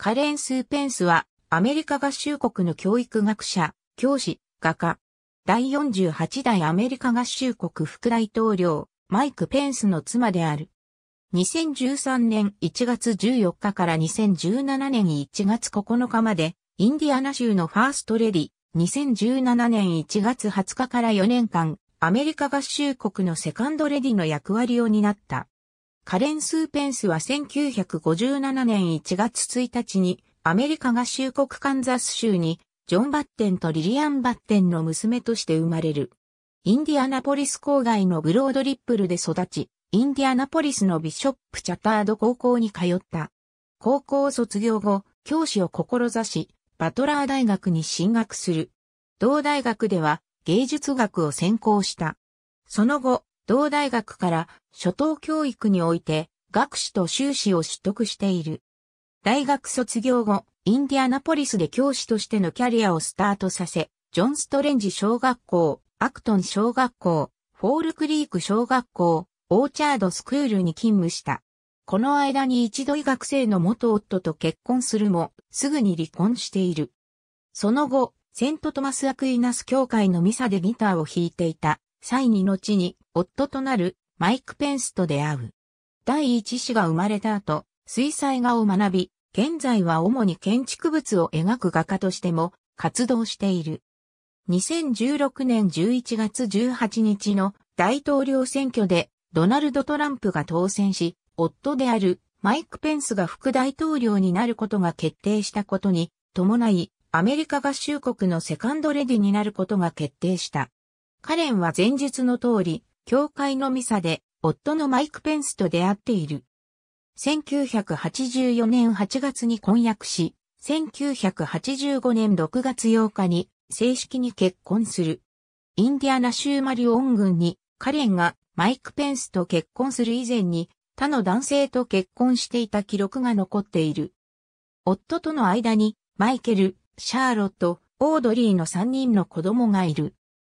カレン・スーペンスは、アメリカ合衆国の教育学者、教師、画家。第48代アメリカ合衆国副大統領、マイク・ペンスの妻である。2013年1月14日から2017年1月9日まで、インディアナ州のファーストレディ、2017年1月20日から4年間、アメリカ合衆国のセカンドレディの役割を担った。カレン・スーペンスは1957年1月1日にアメリカ合衆国カンザス州にジョン・バッテンとリリアン・バッテンの娘として生まれる。インディアナポリス郊外のブロードリップルで育ち、インディアナポリスのビショップ・チャタード高校に通った。高校卒業後、教師を志し、バトラー大学に進学する。同大学では芸術学を専攻した。その後、同大学から初等教育において学士と修士を取得している。大学卒業後、インディアナポリスで教師としてのキャリアをスタートさせ、ジョン・ストレンジ小学校、アクトン小学校、フォールクリーク小学校、オーチャードスクールに勤務した。この間に一度医学生の元夫と結婚するも、すぐに離婚している。その後、セントトマス・アクイナス教会のミサでギターを弾いていた際に後に夫となるマイク・ペンスと出会う。第一子が生まれた後、水彩画を学び、現在は主に建築物を描く画家としても活動している。2016年11月18日の大統領選挙でドナルド・トランプが当選し、夫であるマイク・ペンスが副大統領になることが決定したことに伴い、アメリカ合衆国のセカンドレディになることが決定した。カレンは前述の通り、教会のミサで、夫のマイク・ペンスと出会っている。1984年8月に婚約し、1985年6月8日に正式に結婚する。インディアナ州マリオン郡にカレンがマイク・ペンスと結婚する以前に他の男性と結婚していた記録が残っている。夫との間にマイケル、シャーロット、オードリーの3人の子供がいる。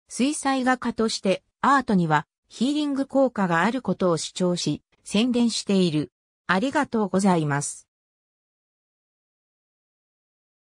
水彩画家としてアートにはヒーリング効果があることを主張し、宣伝している。ありがとうございます。